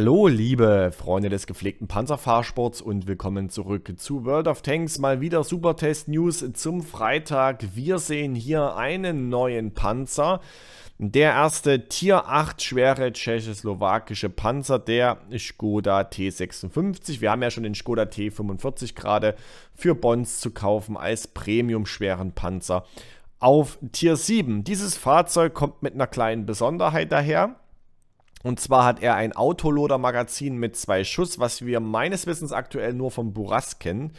Hallo, liebe Freunde des gepflegten Panzerfahrsports und willkommen zurück zu World of Tanks. Mal wieder Supertest News zum Freitag. Wir sehen hier einen neuen Panzer. Der erste Tier 8 schwere tschechoslowakische Panzer, der Skoda T56. Wir haben ja schon den Skoda T45 gerade für Bonds zu kaufen als Premium schweren Panzer auf Tier 7. Dieses Fahrzeug kommt mit einer kleinen Besonderheit daher. Und zwar hat er ein Autoloader-Magazin mit zwei Schuss, was wir meines Wissens aktuell nur vom Buras kennen.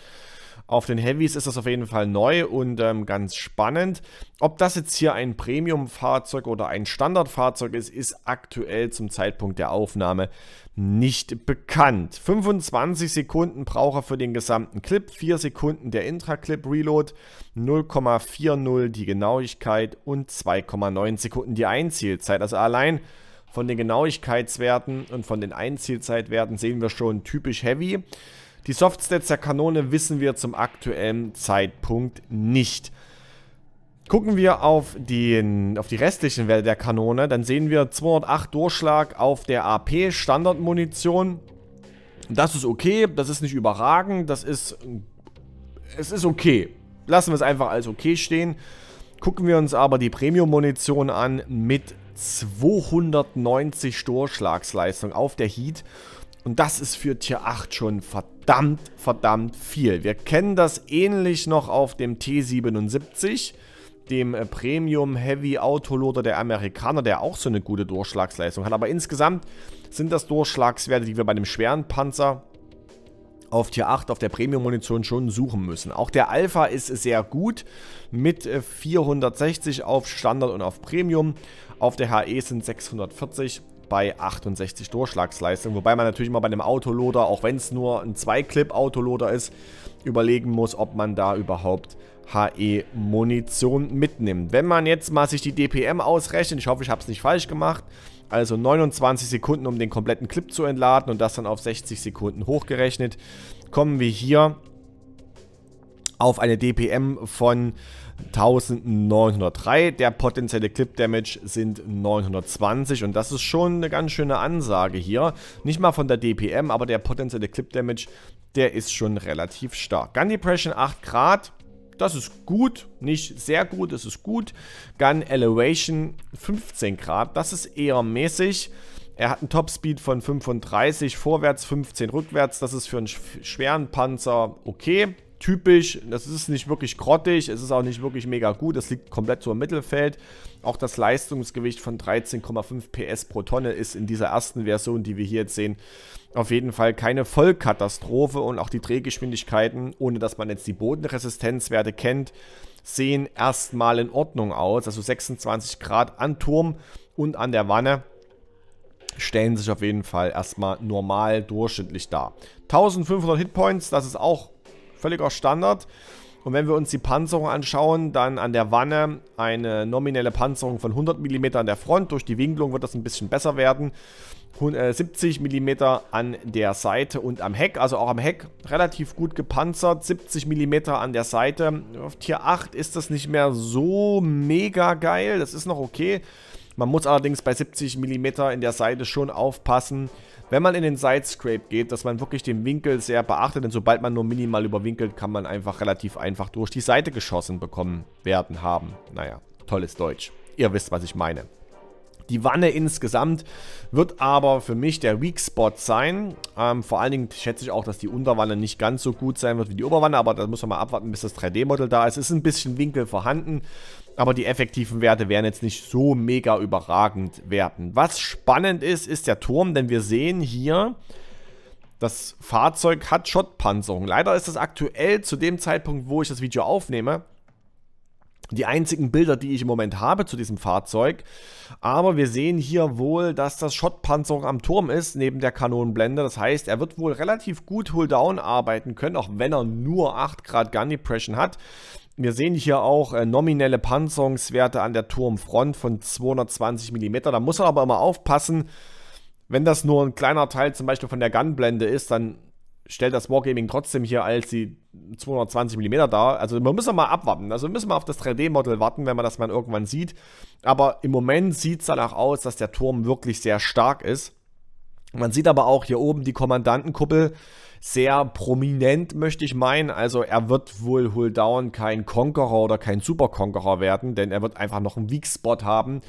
Auf den Heavies ist das auf jeden Fall neu und ähm, ganz spannend. Ob das jetzt hier ein Premium-Fahrzeug oder ein Standardfahrzeug ist, ist aktuell zum Zeitpunkt der Aufnahme nicht bekannt. 25 Sekunden braucht er für den gesamten Clip, 4 Sekunden der Intra-Clip-Reload, 0,40 die Genauigkeit und 2,9 Sekunden die Einzielzeit. Also allein von den Genauigkeitswerten und von den Einzielzeitwerten sehen wir schon typisch Heavy. Die Softstats der Kanone wissen wir zum aktuellen Zeitpunkt nicht. Gucken wir auf, den, auf die restlichen Werte der Kanone, dann sehen wir 208 Durchschlag auf der AP Standardmunition. Das ist okay, das ist nicht überragend, das ist... Es ist okay. Lassen wir es einfach als okay stehen. Gucken wir uns aber die Premium-Munition an mit 290 Storschlagsleistung auf der Heat. Und das ist für Tier 8 schon verdammt, verdammt viel. Wir kennen das ähnlich noch auf dem T77, dem äh, Premium Heavy Autoloader der Amerikaner, der auch so eine gute Durchschlagsleistung hat. Aber insgesamt sind das Durchschlagswerte, die wir bei dem schweren Panzer auf Tier 8 auf der Premium-Munition schon suchen müssen. Auch der Alpha ist sehr gut mit 460 äh, auf Standard und auf Premium. Auf der HE sind 640 bei 68 Durchschlagsleistung. Wobei man natürlich mal bei einem Autoloader, auch wenn es nur ein 2-Clip-Autoloader ist, überlegen muss, ob man da überhaupt HE-Munition mitnimmt. Wenn man jetzt mal sich die DPM ausrechnet, ich hoffe, ich habe es nicht falsch gemacht, also 29 Sekunden, um den kompletten Clip zu entladen und das dann auf 60 Sekunden hochgerechnet, kommen wir hier auf eine DPM von 1903. Der potenzielle Clip Damage sind 920 und das ist schon eine ganz schöne Ansage hier. Nicht mal von der DPM, aber der potenzielle Clip Damage, der ist schon relativ stark. Gun Depression 8 Grad. Das ist gut, nicht sehr gut, es ist gut. Gun Elevation 15 Grad, das ist eher mäßig. Er hat einen Topspeed von 35 vorwärts, 15 rückwärts. Das ist für einen schweren Panzer okay typisch. Das ist nicht wirklich grottig, es ist auch nicht wirklich mega gut. Das liegt komplett so im Mittelfeld. Auch das Leistungsgewicht von 13,5 PS pro Tonne ist in dieser ersten Version, die wir hier jetzt sehen, auf jeden Fall keine Vollkatastrophe. Und auch die Drehgeschwindigkeiten, ohne dass man jetzt die Bodenresistenzwerte kennt, sehen erstmal in Ordnung aus. Also 26 Grad an Turm und an der Wanne stellen sich auf jeden Fall erstmal normal durchschnittlich dar. 1500 Hitpoints, das ist auch völliger Standard. Und wenn wir uns die Panzerung anschauen, dann an der Wanne eine nominelle Panzerung von 100 mm an der Front. Durch die Winkelung wird das ein bisschen besser werden. 70 äh, mm an der Seite und am Heck, also auch am Heck relativ gut gepanzert. 70 mm an der Seite. Auf Tier 8 ist das nicht mehr so mega geil. Das ist noch okay. Man muss allerdings bei 70 mm in der Seite schon aufpassen, wenn man in den Sidescrape geht, dass man wirklich den Winkel sehr beachtet, denn sobald man nur minimal überwinkelt, kann man einfach relativ einfach durch die Seite geschossen bekommen werden haben. Naja, tolles Deutsch. Ihr wisst, was ich meine. Die Wanne insgesamt wird aber für mich der Weak Spot sein. Ähm, vor allen Dingen schätze ich auch, dass die Unterwanne nicht ganz so gut sein wird wie die Oberwanne, aber da muss man mal abwarten, bis das 3D-Modell da ist. Es ist ein bisschen Winkel vorhanden, aber die effektiven Werte werden jetzt nicht so mega überragend werden. Was spannend ist, ist der Turm, denn wir sehen hier... Das Fahrzeug hat Schottpanzerung. Leider ist das aktuell zu dem Zeitpunkt, wo ich das Video aufnehme, die einzigen Bilder, die ich im Moment habe zu diesem Fahrzeug. Aber wir sehen hier wohl, dass das Schottpanzerung am Turm ist, neben der Kanonenblende. Das heißt, er wird wohl relativ gut Hull-Down arbeiten können, auch wenn er nur 8 Grad Gun Depression hat. Wir sehen hier auch äh, nominelle Panzerungswerte an der Turmfront von 220 mm. Da muss er aber immer aufpassen. Wenn das nur ein kleiner Teil zum Beispiel von der Gunblende ist, dann stellt das Wargaming trotzdem hier als die 220 mm dar. Also wir müssen mal abwarten. Also wir müssen mal auf das 3D-Model warten, wenn man das mal irgendwann sieht. Aber im Moment sieht es danach aus, dass der Turm wirklich sehr stark ist. Man sieht aber auch hier oben die Kommandantenkuppel sehr prominent, möchte ich meinen. Also er wird wohl Hulldown kein Conqueror oder kein Super Conqueror werden, denn er wird einfach noch einen Weak Spot haben,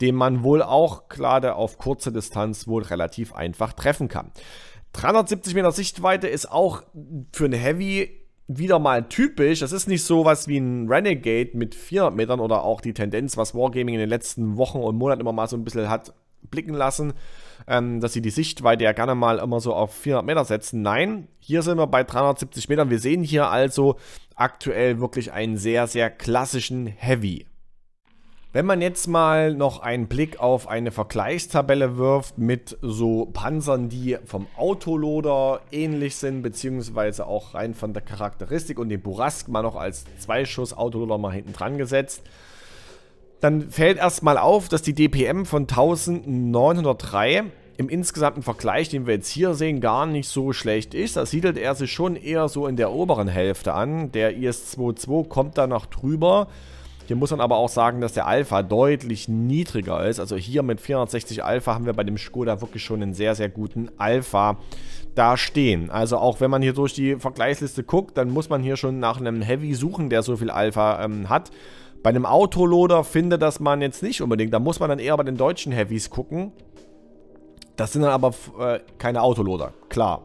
den man wohl auch gerade auf kurze Distanz wohl relativ einfach treffen kann. 370 Meter Sichtweite ist auch für ein Heavy wieder mal typisch. Das ist nicht so was wie ein Renegade mit 400 Metern oder auch die Tendenz, was Wargaming in den letzten Wochen und Monaten immer mal so ein bisschen hat blicken lassen, ähm, dass sie die Sichtweite ja gerne mal immer so auf 400 Meter setzen. Nein, hier sind wir bei 370 Metern. Wir sehen hier also aktuell wirklich einen sehr, sehr klassischen Heavy. Wenn man jetzt mal noch einen Blick auf eine Vergleichstabelle wirft mit so Panzern, die vom Autoloader ähnlich sind, beziehungsweise auch rein von der Charakteristik und dem Burask mal noch als Zweischuss-Autoloader mal hinten dran gesetzt, dann fällt erstmal auf, dass die DPM von 1903 im insgesamten Vergleich, den wir jetzt hier sehen, gar nicht so schlecht ist. Da siedelt er sich schon eher so in der oberen Hälfte an. Der IS-22 kommt da noch drüber. Hier muss man aber auch sagen, dass der Alpha deutlich niedriger ist. Also hier mit 460 Alpha haben wir bei dem Skoda wirklich schon einen sehr, sehr guten Alpha da stehen. Also auch wenn man hier durch die Vergleichsliste guckt, dann muss man hier schon nach einem Heavy suchen, der so viel Alpha ähm, hat. Bei einem Autoloader findet das man jetzt nicht unbedingt. Da muss man dann eher bei den deutschen Heavies gucken. Das sind dann aber äh, keine Autoloader, klar.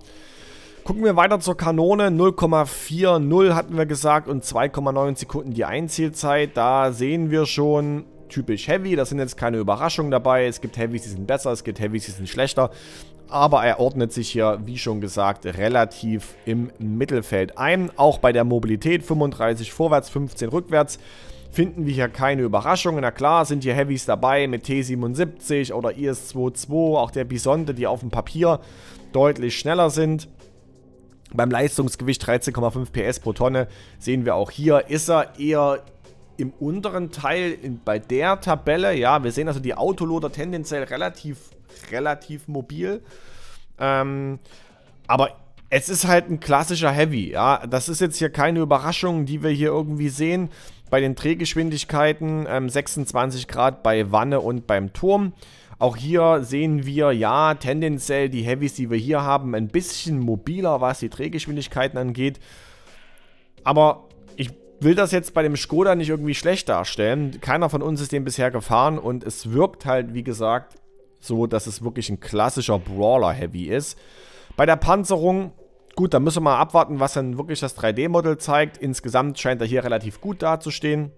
Gucken wir weiter zur Kanone. 0,40 hatten wir gesagt und 2,9 Sekunden die Einzielzeit. Da sehen wir schon typisch Heavy. Da sind jetzt keine Überraschungen dabei. Es gibt Heavys, die sind besser, es gibt Heavys, die sind schlechter. Aber er ordnet sich hier, wie schon gesagt, relativ im Mittelfeld ein. Auch bei der Mobilität 35 vorwärts, 15 rückwärts finden wir hier keine Überraschungen. Na klar, sind hier Heavys dabei mit T77 oder IS-22, auch der Bisonte, die auf dem Papier deutlich schneller sind. Beim Leistungsgewicht 13,5 PS pro Tonne sehen wir auch hier, ist er eher im unteren Teil in, bei der Tabelle. Ja, wir sehen also die Autoloader tendenziell relativ, relativ mobil. Ähm, aber es ist halt ein klassischer Heavy. Ja, das ist jetzt hier keine Überraschung, die wir hier irgendwie sehen. Bei den Drehgeschwindigkeiten ähm, 26 Grad bei Wanne und beim Turm. Auch hier sehen wir, ja, tendenziell die Heavies, die wir hier haben, ein bisschen mobiler, was die Drehgeschwindigkeiten angeht. Aber ich will das jetzt bei dem Skoda nicht irgendwie schlecht darstellen. Keiner von uns ist den bisher gefahren und es wirkt halt, wie gesagt, so, dass es wirklich ein klassischer Brawler-Heavy ist. Bei der Panzerung, gut, da müssen wir mal abwarten, was dann wirklich das 3D-Modell zeigt. Insgesamt scheint er hier relativ gut dazustehen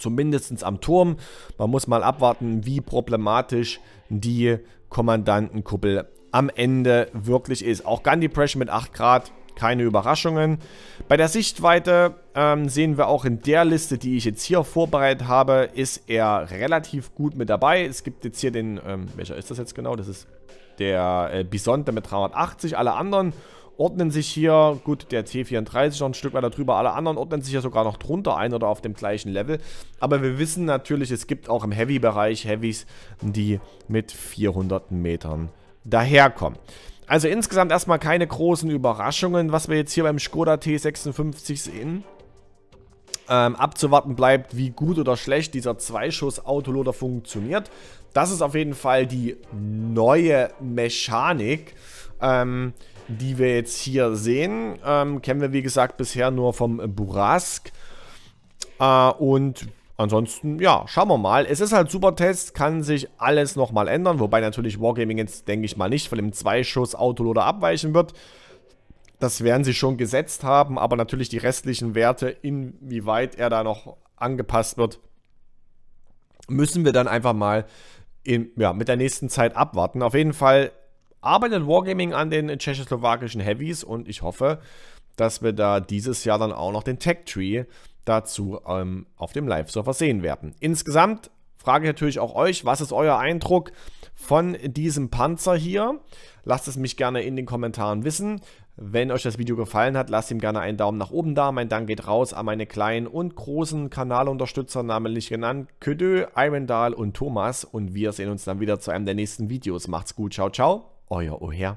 zumindest am Turm. Man muss mal abwarten, wie problematisch die Kommandantenkuppel am Ende wirklich ist. Auch Gun Depression mit 8 Grad, keine Überraschungen. Bei der Sichtweite ähm, sehen wir auch in der Liste, die ich jetzt hier vorbereitet habe, ist er relativ gut mit dabei. Es gibt jetzt hier den, ähm, welcher ist das jetzt genau? Das ist der äh, Bison mit 380, alle anderen ordnen sich hier, gut, der T34 noch ein Stück weiter drüber, alle anderen ordnen sich ja sogar noch drunter ein oder auf dem gleichen Level. Aber wir wissen natürlich, es gibt auch im Heavy-Bereich Heavies, die mit 400 Metern daherkommen. Also insgesamt erstmal keine großen Überraschungen, was wir jetzt hier beim Skoda T56 sehen. Ähm, abzuwarten bleibt, wie gut oder schlecht dieser Zweischuss-Autoloader funktioniert. Das ist auf jeden Fall die neue Mechanik. Ähm, die wir jetzt hier sehen, ähm, kennen wir wie gesagt bisher nur vom Burask. Äh, und ansonsten, ja, schauen wir mal. Es ist halt super Test, kann sich alles nochmal ändern, wobei natürlich Wargaming jetzt, denke ich mal, nicht von dem Zweischuss-Autoloader abweichen wird. Das werden sie schon gesetzt haben, aber natürlich die restlichen Werte, inwieweit er da noch angepasst wird, müssen wir dann einfach mal in, ja, mit der nächsten Zeit abwarten. Auf jeden Fall arbeitet Wargaming an den tschechoslowakischen Heavies und ich hoffe, dass wir da dieses Jahr dann auch noch den Tech Tree dazu ähm, auf dem Live-Server sehen werden. Insgesamt frage ich natürlich auch euch, was ist euer Eindruck von diesem Panzer hier? Lasst es mich gerne in den Kommentaren wissen. Wenn euch das Video gefallen hat, lasst ihm gerne einen Daumen nach oben da. Mein Dank geht raus an meine kleinen und großen Kanalunterstützer, namentlich genannt Ködö, Irondahl und Thomas. Und wir sehen uns dann wieder zu einem der nächsten Videos. Macht's gut, ciao, ciao. euer Oher.